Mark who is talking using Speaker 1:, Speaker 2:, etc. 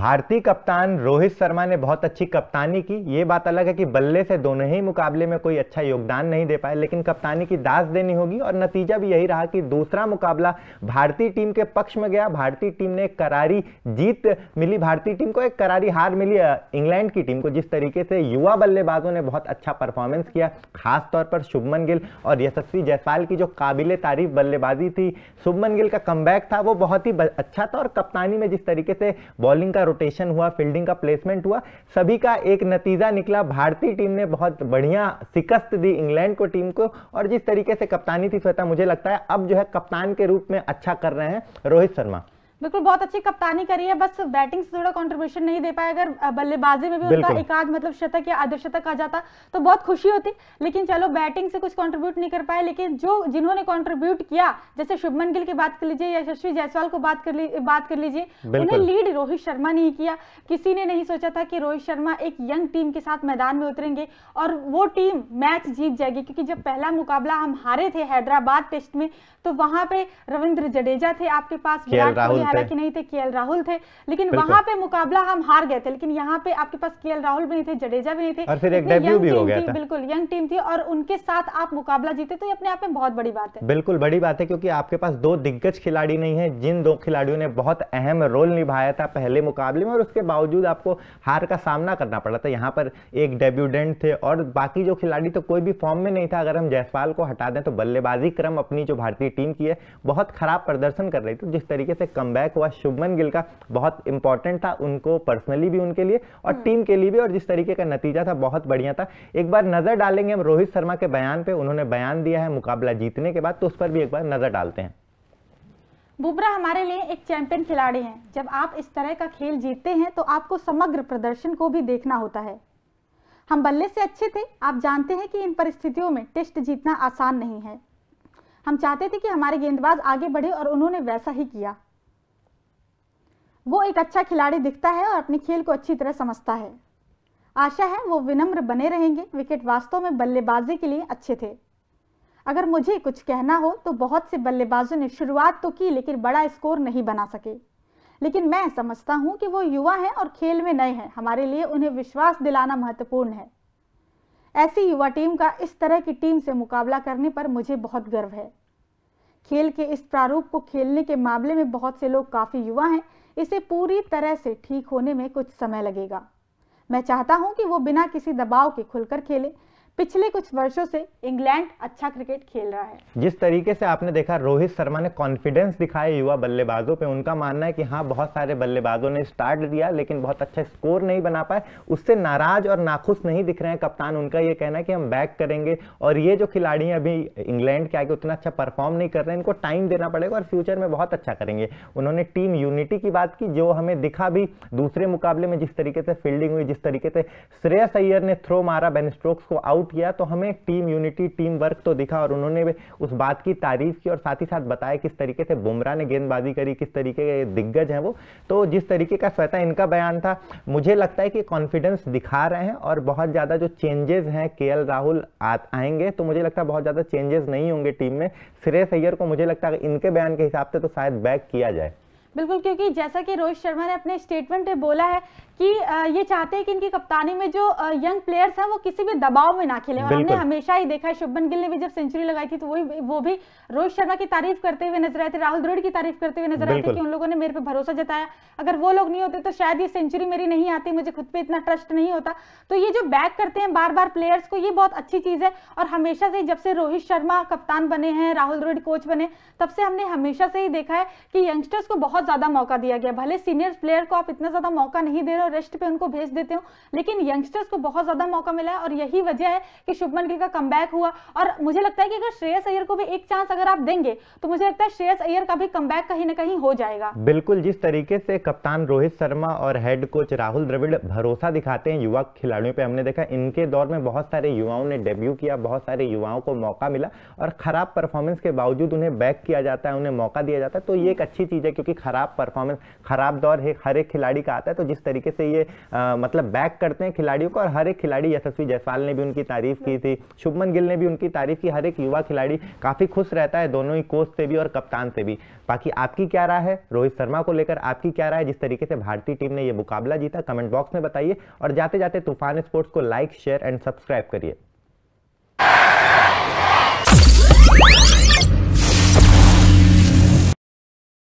Speaker 1: भारतीय कप्तान रोहित शर्मा ने बहुत अच्छी कप्तानी की ये बात अलग है कि बल्ले से दोनों ही मुकाबले में कोई अच्छा योगदान नहीं दे पाए लेकिन कप्तानी की दास देनी होगी और नतीजा भी यही रहा कि दूसरा मुकाबला भारतीय टीम के पक्ष में गया भारतीय टीम ने करारी जीत मिली भारतीय टीम को एक करारी हार मिली इंग्लैंड की टीम को जिस तरीके से युवा बल्लेबाजों ने बहुत अच्छा परफॉर्मेंस किया खासतौर पर शुभमन गिल और यशस्वी जयसवाल की जो काबिल तारीफ बल्लेबाजी थी शुभमन गिल का कमबैक था वो बहुत ही अच्छा था और कप्तानी में जिस तरीके से बॉलिंग का रोटेशन हुआ फील्डिंग का प्लेसमेंट हुआ सभी का एक नतीजा निकला भारतीय टीम ने बहुत बढ़िया शिकस्त दी इंग्लैंड को टीम को और जिस तरीके से कप्तानी थी श्वेता मुझे लगता है अब जो है कप्तान के रूप में अच्छा कर रहे हैं रोहित शर्मा
Speaker 2: बिल्कुल बहुत अच्छी कप्तानी करी है बस बैटिंग से थोड़ा कंट्रीब्यूशन नहीं दे पाया अगर बल्लेबाजी में भी उनका आध मतलब शतक या शतक आ जाता तो बहुत खुशी होती लेकिन चलो बैटिंग से कुछ कंट्रीब्यूट नहीं कर पाए लेकिन जो जिन्होंने कंट्रीब्यूट किया जैसे शुभमन गिल की बात कर लीजिए या यशस्वी जायसवाल को बात कर बात कर लीजिए उन्हें लीड रोहित शर्मा ने ही किया किसी ने नहीं सोचा था कि रोहित शर्मा एक यंग टीम के साथ मैदान में उतरेंगे और वो टीम मैच जीत जाएगी क्योंकि जब पहला मुकाबला हम हारे थे हैदराबाद टेस्ट में तो वहां पे रविंद्र जडेजा थे आपके पास विराट कोहली हालांकि नहीं थे के राहुल थे लेकिन वहां पे मुकाबला हम हार गए थे लेकिन यहाँ पे आपके पास के राहुल भी नहीं थे जडेजा भी नहीं थे और फिर एक डेब्यू भी हो गया था बिल्कुल यंग टीम थी और उनके साथ आप मुकाबला जीते तो ये अपने आप में बहुत बड़ी बात है
Speaker 1: बिल्कुल बड़ी बात है क्योंकि आपके पास दो दिग्गज खिलाड़ी नहीं है जिन दो खिलाड़ियों ने बहुत अहम रोल निभाया था पहले मुकाबले में और उसके बावजूद आपको हार का सामना करना पड़ा था यहाँ पर एक डेब्यूडेंट थे और बाकी जो खिलाड़ी तो कोई भी फॉर्म में नहीं था अगर हम जायसवाल को हटा दें तो बल्लेबाजी क्रम अपनी जो भारतीय टीम की है बहुत खराब प्रदर्शन कर रही थी जिस तरीके से कम बैक हुआ शुभमन गिल का बहुत इंपॉर्टेंट था उनको पर्सनली भी उनके लिए और टीम हाँ। के लिए भी और जिस तरीके का नतीजा था बहुत बढ़िया था एक बार नजर डालेंगे हम रोहित शर्मा के बयान पे उन्होंने बयान दिया है मुकाबला जीतने के बाद तो उस पर भी एक बार नजर डालते हैं
Speaker 2: बुबरा हमारे लिए एक चैंपियन खिलाड़ी हैं जब आप इस तरह का खेल जीतते हैं तो आपको समग्र प्रदर्शन को भी देखना होता है हम बल्ले से अच्छे थे आप जानते हैं कि इन परिस्थितियों में टेस्ट जीतना आसान नहीं है हम चाहते थे कि हमारे गेंदबाज आगे बढ़े और उन्होंने वैसा ही किया वो एक अच्छा खिलाड़ी दिखता है और अपने खेल को अच्छी तरह समझता है आशा है वो विनम्र बने रहेंगे विकेट वास्तव में बल्लेबाजी के लिए अच्छे थे अगर मुझे कुछ कहना हो तो बहुत से बल्लेबाजों ने शुरुआत तो की लेकिन बड़ा स्कोर नहीं बना सके लेकिन मैं समझता हूं कि वो युवा हैं और खेल में नए हैं हमारे लिए उन्हें विश्वास दिलाना महत्वपूर्ण है ऐसी युवा टीम का इस तरह की टीम से मुकाबला करने पर मुझे बहुत गर्व है खेल के इस प्रारूप को खेलने के मामले में बहुत से लोग काफ़ी युवा हैं इसे पूरी तरह से ठीक होने में कुछ समय लगेगा मैं चाहता हूं कि वो बिना किसी दबाव के खुलकर खेले पिछले कुछ वर्षों से इंग्लैंड अच्छा क्रिकेट खेल रहा है
Speaker 1: जिस तरीके से आपने देखा रोहित शर्मा ने कॉन्फिडेंस दिखाया युवा बल्लेबाजों पे उनका मानना है कि हाँ बहुत सारे बल्लेबाजों ने स्टार्ट दिया लेकिन बहुत अच्छा स्कोर नहीं बना पाए उससे नाराज और नाखुश नहीं दिख रहे हैं कप्तान उनका ये कहना है कि हम बैक करेंगे और ये जो खिलाड़ी अभी इंग्लैंड के आगे उतना अच्छा परफॉर्म नहीं कर रहे इनको टाइम देना पड़ेगा और फ्यूचर में बहुत अच्छा करेंगे उन्होंने टीम यूनिटी की बात की जो हमें दिखा भी दूसरे मुकाबले में जिस तरीके से फील्डिंग हुई जिस तरीके से श्रेयस अय्यर ने थ्रो मारा बेन स्ट्रोक्स को आउट आउट किया तो हमें टीम यूनिटी टीम वर्क तो दिखा और उन्होंने उस बात की तारीफ की और साथ ही साथ बताया किस तरीके से बुमराह ने गेंदबाजी करी किस तरीके के दिग्गज हैं वो तो जिस तरीके का स्वेता इनका बयान था मुझे लगता है कि कॉन्फिडेंस दिखा रहे हैं और बहुत ज़्यादा जो चेंजेस हैं के राहुल आएंगे तो मुझे लगता है बहुत ज़्यादा चेंजेस नहीं होंगे टीम में श्रेय सैयर को मुझे लगता है इनके बयान के हिसाब से तो शायद बैक किया जाए
Speaker 2: बिल्कुल क्योंकि जैसा कि रोहित शर्मा ने अपने स्टेटमेंट में बोला है कि ये चाहते हैं कि इनकी कप्तानी में जो यंग प्लेयर्स हैं वो किसी भी दबाव में ना खेले और हमने हमेशा ही देखा है शुभमन गिल ने भी जब सेंचुरी लगाई थी तो वही वो भी रोहित शर्मा की तारीफ करते हुए नजर आए थे राहुल द्रोड़ की तारीफ करते हुए नजर आए थे कि उन लोगों ने मेरे पे भरोसा जताया अगर वो लोग नहीं होते तो शायद ये सेंचुरी मेरी नहीं आती मुझे खुद पे इतना ट्रस्ट नहीं होता तो ये जो बैक करते हैं बार बार प्लेयर्स को ये बहुत अच्छी चीज़ है और हमेशा से जब से रोहित शर्मा कप्तान बने हैं राहुल द्रोड़ कोच बने तब से हमने हमेशा से ही देखा है कि यंगस्टर्स को बहुत बहुत ज़्यादा मौका दिया गया भले सीनियर प्लेयर को आप इतना ज़्यादा मौका नहीं दे रहे हो रेस्ट पे उनको भेज देते हो लेकिन यंगस्टर्स को बहुत ज़्यादा मौका मिला है और यही वजह है कि शुभमन गिल का कम हुआ और मुझे लगता है कि अगर श्रेयस अयर को भी एक चांस अगर आप देंगे तो मुझे लगता है श्रेयस अयर का भी कम कहीं ना कहीं हो जाएगा
Speaker 1: बिल्कुल जिस तरीके से कप्तान रोहित शर्मा और हेड कोच राहुल द्रविड़ भरोसा दिखाते हैं युवा खिलाड़ियों पर हमने देखा इनके दौर में बहुत सारे युवाओं ने डेब्यू किया बहुत सारे युवाओं को मौका मिला और खराब परफॉर्मेंस के बावजूद उन्हें बैक किया जाता है उन्हें मौका दिया जाता है तो ये एक अच्छी चीज़ है क्योंकि खराब परफॉर्मेंस खराब दौर है हर एक खिलाड़ी का आता है तो जिस तरीके से ये आ, मतलब बैक करते हैं खिलाड़ियों को और हर एक खिलाड़ी यशस्वी जयसवाल ने भी उनकी तारीफ की थी शुभमन गिल ने भी उनकी तारीफ की हर एक युवा खिलाड़ी काफ़ी खुश रहता है दोनों ही कोच से भी और कप्तान से भी बाकी आपकी क्या राय है रोहित शर्मा को लेकर आपकी क्या राय जिस तरीके से भारतीय टीम ने यह मुकाबला जीता कमेंट बॉक्स में बताइए और जाते जाते तूफान स्पोर्ट्स को लाइक शेयर एंड सब्सक्राइब करिए